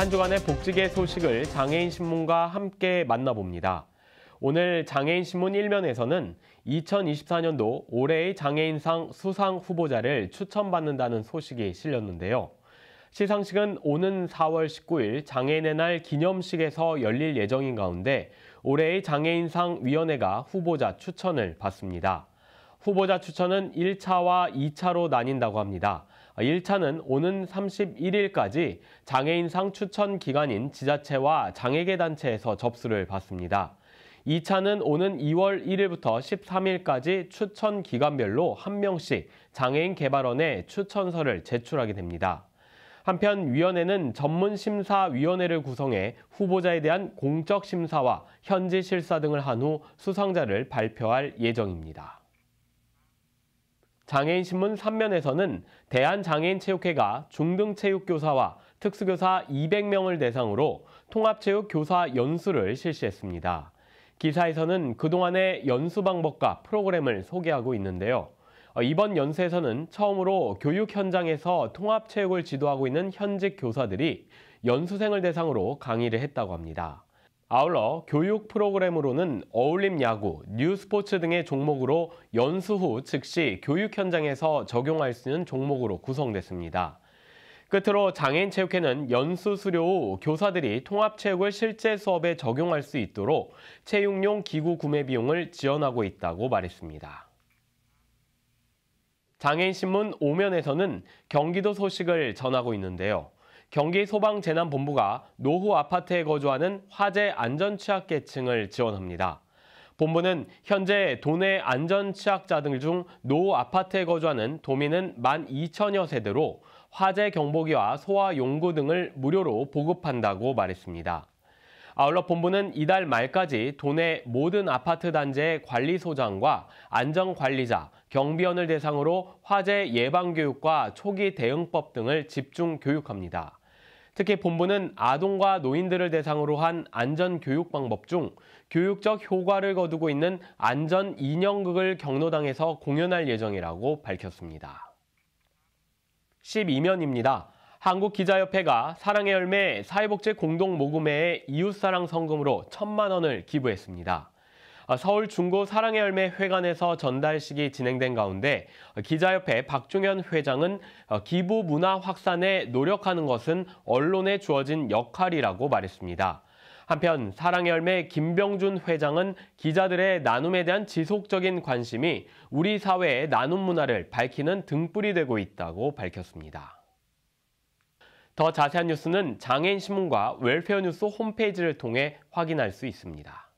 한 주간의 복지계 소식을 장애인신문과 함께 만나봅니다. 오늘 장애인신문 1면에서는 2024년도 올해의 장애인상 수상 후보자를 추천받는다는 소식이 실렸는데요. 시상식은 오는 4월 19일 장애인의 날 기념식에서 열릴 예정인 가운데 올해의 장애인상 위원회가 후보자 추천을 받습니다. 후보자 추천은 1차와 2차로 나뉜다고 합니다. 1차는 아, 오는 31일까지 장애인상 추천 기간인 지자체와 장애계단체에서 접수를 받습니다. 2차는 오는 2월 1일부터 13일까지 추천 기간별로 한명씩 장애인 개발원에 추천서를 제출하게 됩니다. 한편 위원회는 전문심사위원회를 구성해 후보자에 대한 공적 심사와 현지 실사 등을 한 후 수상자를 발표할 예정입니다. 장애인신문 3면에서는 대한장애인체육회가 중등체육교사와 특수교사 200명을 대상으로 통합체육교사 연수를 실시했습니다. 기사에서는 그동안의 연수 방법과 프로그램을 소개하고 있는데요. 어, 이번 연수에서는 처음으로 교육 현장에서 통합체육을 지도하고 있는 현직 교사들이 연수생을 대상으로 강의를 했다고 합니다. 아울러 교육 프로그램으로는 어울림 야구, 뉴스포츠 등의 종목으로 연수 후 즉시 교육 현장에서 적용할 수 있는 종목으로 구성됐습니다. 끝으로 장애인 체육회는 연수 수료 후 교사들이 통합체육을 실제 수업에 적용할 수 있도록 체육용 기구 구매 비용을 지원하고 있다고 말했습니다. 장애인신문 5면에서는 경기도 소식을 전하고 있는데요. 경기소방재난본부가 노후 아파트에 거주하는 화재 안전취약계층을 지원합니다. 본부는 현재 도내 안전취약자 등중 노후 아파트에 거주하는 도민은 12,000여 세대로 화재 경보기와 소화 용구 등을 무료로 보급한다고 말했습니다. 아울러 본부는 이달 말까지 도내 모든 아파트 단지의 관리소장과 안전관리자, 경비원을 대상으로 화재 예방교육과 초기 대응법 등을 집중 교육합니다. 특히 본부는 아동과 노인들을 대상으로 한 안전 교육 방법 중 교육적 효과를 거두고 있는 안전 인형극을 경로당에서 공연할 예정이라고 밝혔습니다. 12면입니다. 한국기자협회가 사랑의 열매 사회복지 공동모금회에 이웃사랑 성금으로 천만 원을 기부했습니다. 어, 서울 중고 사랑의 열매 회관에서 전달식이 진행된 가운데 기자협회 박종현 회장은 어, 기부 문화 확산에 노력하는 것은 언론에 주어진 역할이라고 말했습니다. 한편 사랑의 열매 김병준 회장은 기자들의 나눔에 대한 지속적인 관심이 우리 사회의 나눔 문화를 밝히는 등불이 되고 있다고 밝혔습니다. 더 자세한 뉴스는 장애인신문과 웰페어뉴스 홈페이지를 통해 확인할 수 있습니다.